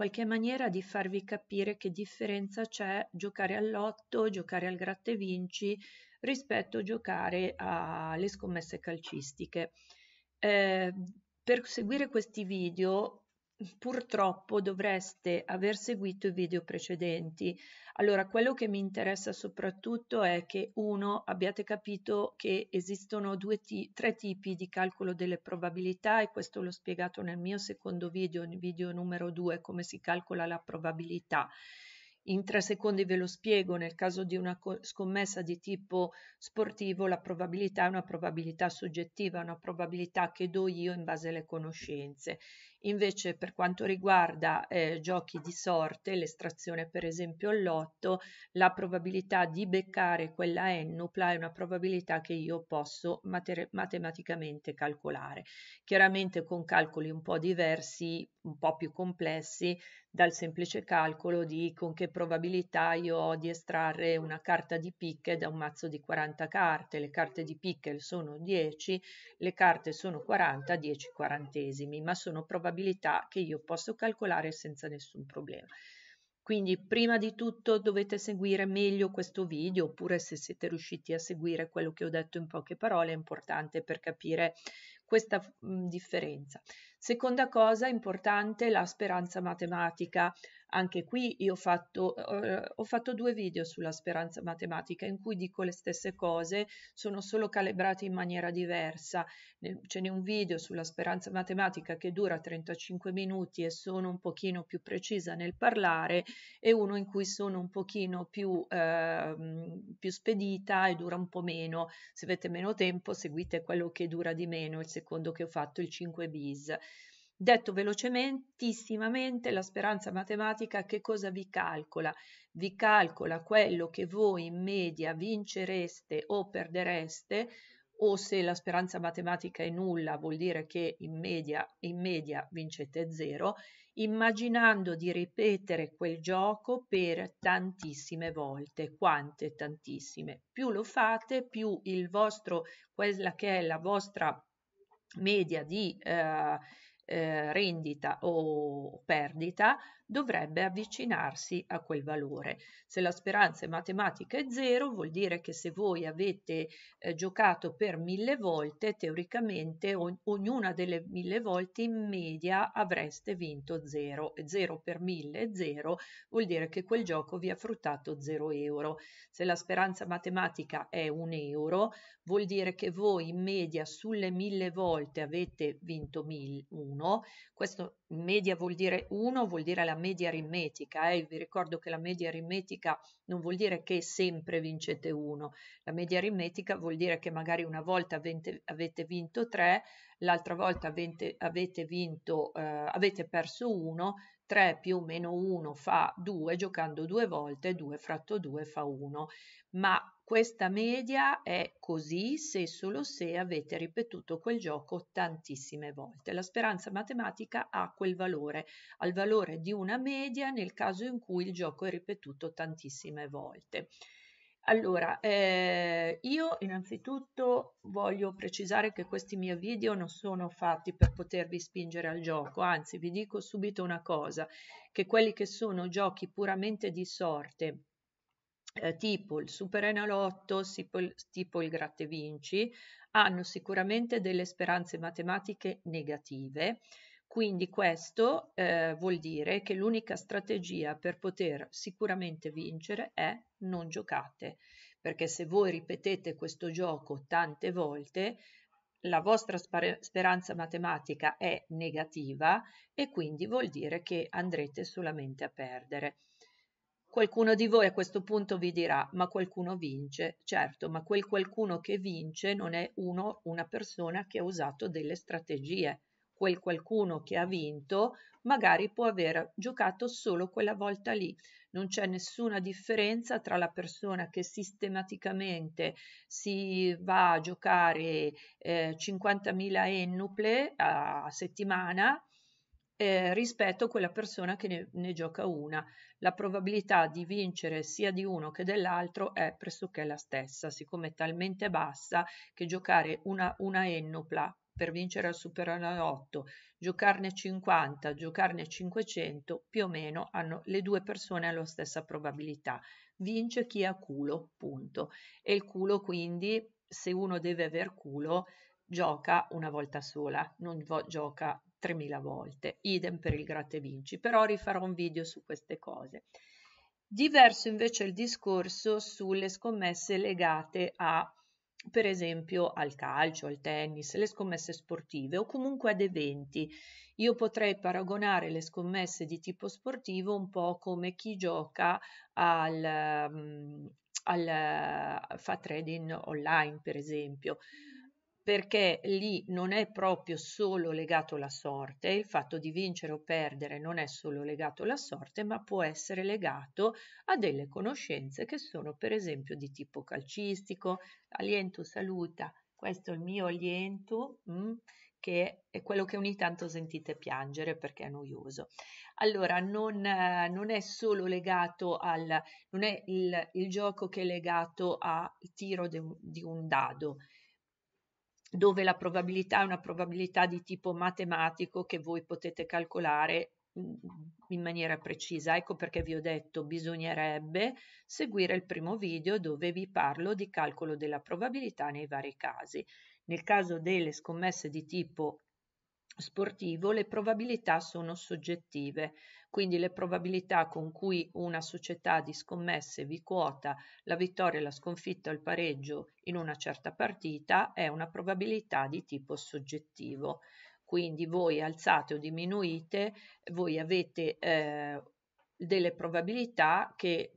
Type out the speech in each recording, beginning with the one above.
qualche maniera di farvi capire che differenza c'è giocare all'otto, giocare al gratte vinci rispetto a giocare alle scommesse calcistiche. Eh, per seguire questi video purtroppo dovreste aver seguito i video precedenti. Allora, quello che mi interessa soprattutto è che uno abbiate capito che esistono ti- tre tipi di calcolo delle probabilità e questo l'ho spiegato nel mio secondo video, nel video numero 2, come si calcola la probabilità. In tre secondi ve lo spiego, nel caso di una scommessa di tipo sportivo la probabilità è una probabilità soggettiva, una probabilità che do io in base alle conoscenze. Invece per quanto riguarda eh, giochi di sorte, l'estrazione per esempio al lotto, la probabilità di beccare quella ennupla è una probabilità che io posso mater- matematicamente calcolare. Chiaramente con calcoli un po' diversi, un po' più complessi, dal semplice calcolo di con che probabilità io ho di estrarre una carta di picche da un mazzo di 40 carte. Le carte di picche sono 10, le carte sono 40, 10 quarantesimi, ma sono probabilità che io posso calcolare senza nessun problema. Quindi prima di tutto dovete seguire meglio questo video oppure se siete riusciti a seguire quello che ho detto in poche parole è importante per capire questa mh, mhmm, differenza. Seconda cosa importante, la speranza matematica. Anche qui io ho fatto, eh, ho fatto, due video sulla speranza matematica in cui dico le stesse cose, sono solo calibrate in maniera diversa. Ce n'è un video sulla speranza matematica che dura 35 minuti e sono un pochino più precisa nel parlare e uno in cui sono un pochino più, eh, più spedita e dura un po' meno. Se avete meno tempo seguite quello che dura di meno, il secondo che ho fatto il 5 bis. Detto velocemente, la speranza matematica che cosa vi calcola? Vi calcola quello che voi in media vincereste o perdereste, o se la speranza matematica è nulla vuol dire che in media, in media vincete zero, immaginando di ripetere quel gioco per tantissime volte, quante tantissime. Più lo fate, più il vostro, quella che è la vostra media di eh, eh, rendita o perdita dovrebbe avvicinarsi a quel valore. Se la speranza matematica è zero, vuol dire che se voi avete eh, giocato per mille volte, teoricamente o- ognuna delle mille volte in media avreste vinto zero. E zero per mille è zero, vuol dire che quel gioco vi ha fruttato zero euro. Se la speranza matematica è un euro, vuol dire che voi in media sulle mille volte avete vinto mille, uno. Questo in media vuol dire 1, vuol dire la media aritmetica, eh, vi ricordo che la media aritmetica non vuol dire che sempre vincete uno. la media aritmetica vuol dire che magari una volta avete, avete vinto tre, l'altra volta avete, avete, vinto, eh, avete perso uno, tre più meno uno fa due, giocando due volte due fratto due fa uno. ma questa media è così se e solo se avete ripetuto quel gioco tantissime volte. La speranza matematica ha quel valore, al valore di una media nel caso in cui il gioco è ripetuto tantissime volte. Allora, eh, io innanzitutto voglio precisare che questi miei video non sono fatti per potervi spingere al gioco, anzi vi dico subito una cosa, che quelli che sono giochi puramente di sorte, eh, tipo il Super superenalotto, tipo il grattevinci, hanno sicuramente delle speranze matematiche negative. Quindi questo eh, vuol dire che l'unica strategia per poter sicuramente vincere è non giocate, perché se voi ripetete questo gioco tante volte, la vostra speranza matematica è negativa e quindi vuol dire che andrete solamente a perdere. Qualcuno di voi a questo punto vi dirà, ma qualcuno vince, certo, ma quel qualcuno che vince non è uno, una persona che ha usato delle strategie. Quel qualcuno che ha vinto magari può aver giocato solo quella volta lì. Non c'è nessuna differenza tra la persona che sistematicamente si va a giocare eh, 50.000 ennuple a settimana eh, rispetto a quella persona che ne, ne gioca una la probabilità di vincere sia di uno che dell'altro è pressoché la stessa, siccome è talmente bassa che giocare una, una ennopla per vincere al Superenalotto, giocarne 50, giocarne 500, più o meno hanno le due persone la stessa probabilità. Vince chi ha culo, punto. E il culo quindi, se uno deve aver culo, gioca una volta sola, non vo- gioca 3.000 volte, idem per il vinci, però rifarò un video su queste cose. Diverso invece il discorso sulle scommesse legate a, per esempio, al calcio, al tennis, le scommesse sportive o comunque ad eventi. Io potrei paragonare le scommesse di tipo sportivo un po' come chi gioca al, mm, al, fa trading online, per esempio perché lì non è proprio solo legato alla sorte, il fatto di vincere o perdere non è solo legato alla sorte, ma può essere legato a delle conoscenze che sono per esempio di tipo calcistico, aliento saluta, questo è il mio aliento, mh, mm, che è quello che ogni tanto sentite piangere perché è noioso. Allora, non, non è solo legato al, non è il, il, gioco che è legato al tiro de, di un dado, dove la probabilità è una probabilità di tipo matematico che voi potete calcolare mhmm, in maniera precisa. Ecco perché vi ho detto bisognerebbe seguire il primo video dove vi parlo di calcolo della probabilità nei vari casi. Nel caso delle scommesse di tipo sportivo le probabilità sono soggettive, quindi le probabilità con cui una società di scommesse vi quota la vittoria, la sconfitta o il pareggio in una certa partita è una probabilità di tipo soggettivo. Quindi voi alzate o diminuite, voi avete eh, delle probabilità che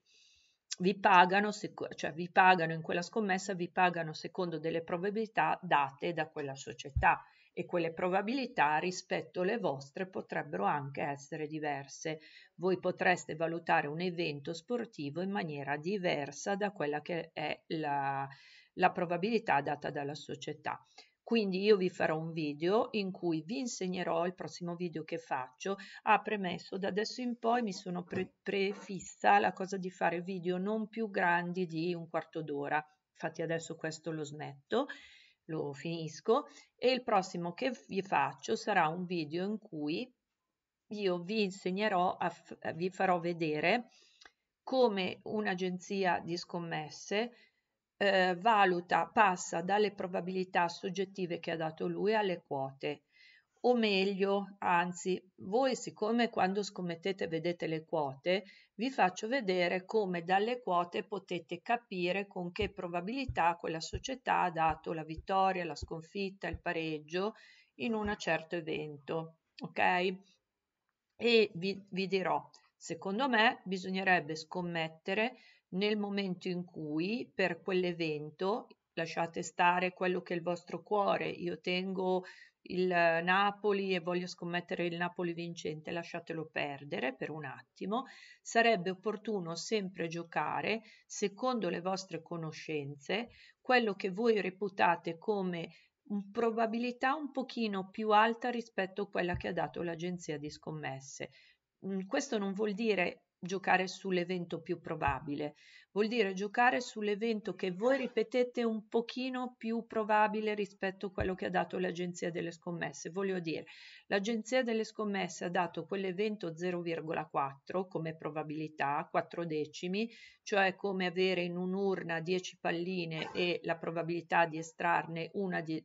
vi pagano, cioè vi pagano in quella scommessa, vi pagano secondo delle probabilità date da quella società e quelle probabilità rispetto alle vostre potrebbero anche essere diverse. Voi potreste valutare un evento sportivo in maniera diversa da quella che è la, la probabilità data dalla società. Quindi io vi farò un video in cui vi insegnerò il prossimo video che faccio. Ah, premesso, da adesso in poi mi sono pre- prefissa la cosa di fare video non più grandi di un quarto d'ora. Infatti adesso questo lo smetto lo finisco e il prossimo che vi faccio sarà un video in cui io vi insegnerò, a, eh, vi farò vedere come un'agenzia di scommesse eh, valuta, passa dalle probabilità soggettive che ha dato lui alle quote o meglio, anzi, voi siccome quando scommettete vedete le quote, vi faccio vedere come dalle quote potete capire con che probabilità quella società ha dato la vittoria, la sconfitta, il pareggio in un certo evento, ok? E vi, vi dirò, secondo me bisognerebbe scommettere nel momento in cui per quell'evento lasciate stare quello che è il vostro cuore, io tengo il Napoli e voglio scommettere il Napoli vincente, lasciatelo perdere per un attimo, sarebbe opportuno sempre giocare, secondo le vostre conoscenze, quello che voi reputate come probabilità un pochino più alta rispetto a quella che ha dato l'agenzia di scommesse. Mm, questo non vuol dire giocare sull'evento più probabile, vuol dire giocare sull'evento che voi ripetete un pochino più probabile rispetto a quello che ha dato l'agenzia delle scommesse. Voglio dire, l'agenzia delle scommesse ha dato quell'evento 0,4 come probabilità, 4 decimi, cioè come avere in un'urna 10 palline e la probabilità di estrarne una di,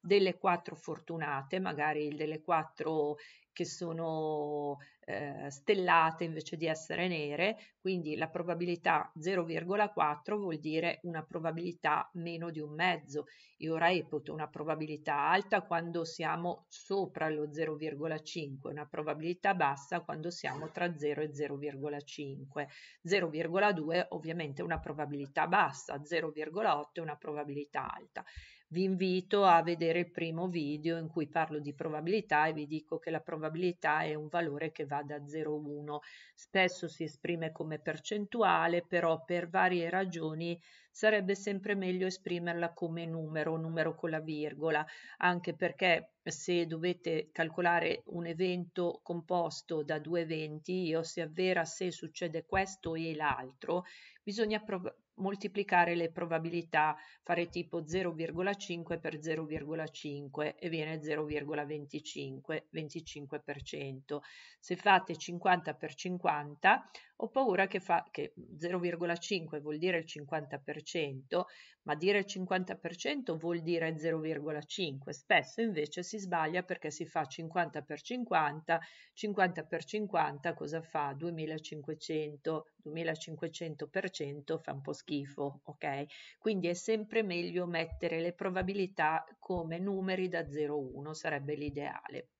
delle quattro fortunate, magari delle quattro che sono eh, stellate invece di essere nere, quindi la probabilità 0,4 vuol dire una probabilità meno di un mezzo. Io reputo una probabilità alta quando siamo sopra lo 0,5, una probabilità bassa quando siamo tra 0 e 0,5. 0,2 ovviamente è una probabilità bassa, 0,8 è una probabilità alta vi invito a vedere il primo video in cui parlo di probabilità e vi dico che la probabilità è un valore che va da 0 a 1. Spesso si esprime come percentuale, però per varie ragioni sarebbe sempre meglio esprimerla come numero, numero con la virgola, anche perché se dovete calcolare un evento composto da due eventi, o si avvera se succede questo e l'altro, bisogna prov- moltiplicare le probabilità, fare tipo 0,5 per 0,5 e viene 0,25, 25%. Se fate 50 per 50 ho paura che, fa, che 0,5 vuol dire il 50%, ma dire il 50% vuol dire 0,5. Spesso invece si sbaglia perché si fa 50 per 50, 50 per 50 cosa fa? 2500, 2500 per cento fa un po' schifo, ok? Quindi è sempre meglio mettere le probabilità come numeri da 0,1, sarebbe l'ideale.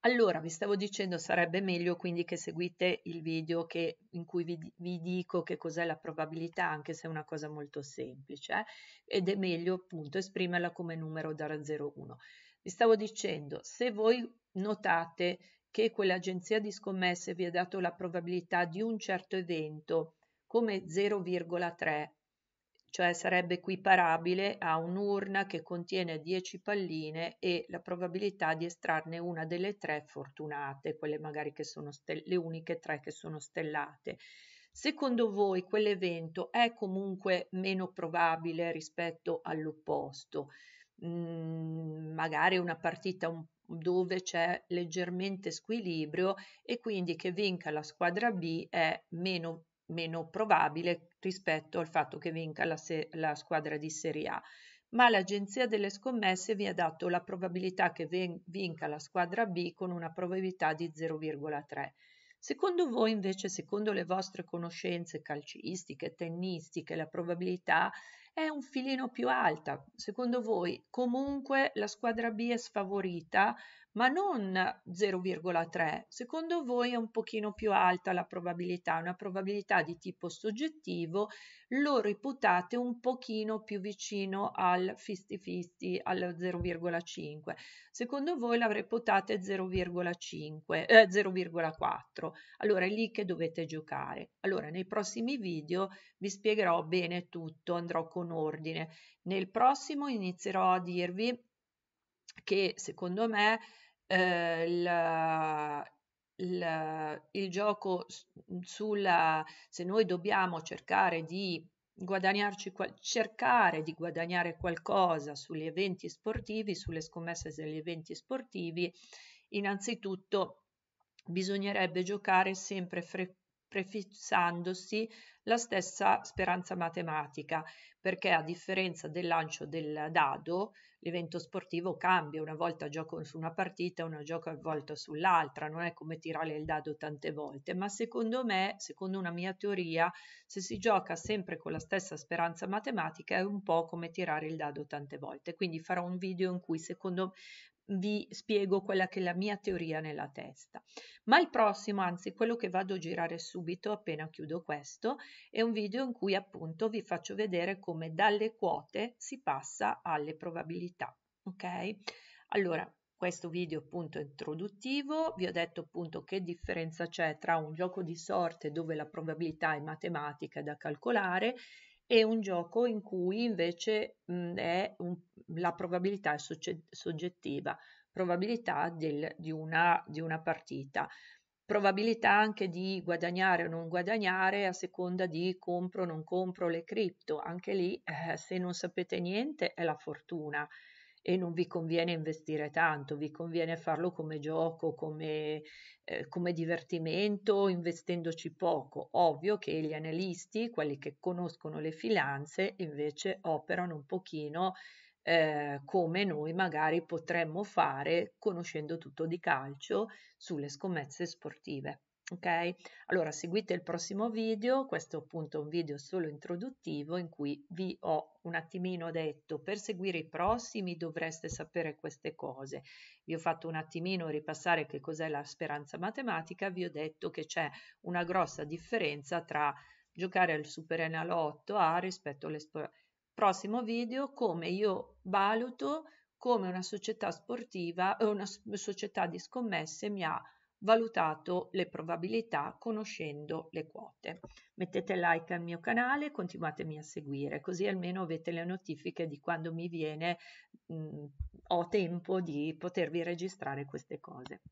Allora, vi stavo dicendo, sarebbe meglio quindi che seguite il video che, in cui vi, vi, dico che cos'è la probabilità, anche se è una cosa molto semplice, eh? ed è meglio appunto esprimerla come numero da 0 a 1. Vi stavo dicendo, se voi notate che quell'agenzia di scommesse vi ha dato la probabilità di un certo evento come 0,3 cioè sarebbe equiparabile a un'urna che contiene 10 palline e la probabilità di estrarne una delle tre fortunate, quelle magari che sono stel- le uniche tre che sono stellate. Secondo voi quell'evento è comunque meno probabile rispetto all'opposto? Mm, magari una partita un dove c'è leggermente squilibrio e quindi che vinca la squadra B è meno probabile meno probabile rispetto al fatto che vinca la, se- la squadra di Serie A. Ma l'agenzia delle scommesse vi ha dato la probabilità che ven- vinca la squadra B con una probabilità di 0,3. Secondo voi invece, secondo le vostre conoscenze calcistiche, tennistiche, la probabilità è un filino più alta. Secondo voi comunque la squadra B è sfavorita ma non 0,3. Secondo voi è un pochino più alta la probabilità, una probabilità di tipo soggettivo, lo riputate un pochino più vicino al 50-50, al 0,5. Secondo voi la reputate 0,5, eh, 0,4. Allora è lì che dovete giocare. Allora nei prossimi video vi spiegherò bene tutto, andrò con ordine. Nel prossimo inizierò a dirvi che secondo me eh, il, il, il gioco mhmm, sulla se noi dobbiamo cercare di guadagnarci cercare di guadagnare qualcosa sugli eventi sportivi, sulle scommesse degli eventi sportivi, innanzitutto bisognerebbe giocare sempre fre- prefissandosi la stessa speranza matematica, perché a differenza del lancio del dado, l'evento sportivo cambia, una volta gioco su una partita, una volta sull'altra, non è come tirare il dado tante volte, ma secondo me, secondo una mia teoria, se si gioca sempre con la stessa speranza matematica è un po' come tirare il dado tante volte, quindi farò un video in cui secondo vi spiego quella che è la mia teoria nella testa. Ma il prossimo, anzi quello che vado a girare subito appena chiudo questo, è un video in cui appunto vi faccio vedere come dalle quote si passa alle probabilità. Ok? Allora, questo video appunto introduttivo, vi ho detto appunto che differenza c'è tra un gioco di sorte dove la probabilità è matematica da calcolare e un gioco in cui invece mh, è un, la probabilità è soggettiva, probabilità del, di, una, di una partita probabilità anche di guadagnare o non guadagnare a seconda di compro o non compro le cripto. Anche lì, eh, se non sapete niente, è la fortuna e non vi conviene investire tanto, vi conviene farlo come gioco, come, eh, come divertimento, investendoci poco. Ovvio che gli analisti, quelli che conoscono le finanze, invece operano un pochino eh, come noi magari potremmo fare conoscendo tutto di calcio sulle scommesse sportive. Ok? Allora seguite il prossimo video, questo appunto è un video solo introduttivo in cui vi ho un attimino detto per seguire i prossimi dovreste sapere queste cose. Vi ho fatto un attimino ripassare che cos'è la speranza matematica, vi ho detto che c'è una grossa differenza tra giocare al Super Superenalotto A rispetto alle speranze prossimo video come io valuto come una società sportiva o una società di scommesse mi ha valutato le probabilità conoscendo le quote. Mettete like al mio canale, e continuatemi a seguire, così almeno avete le notifiche di quando mi viene, mh, mhmm, ho tempo di potervi registrare queste cose.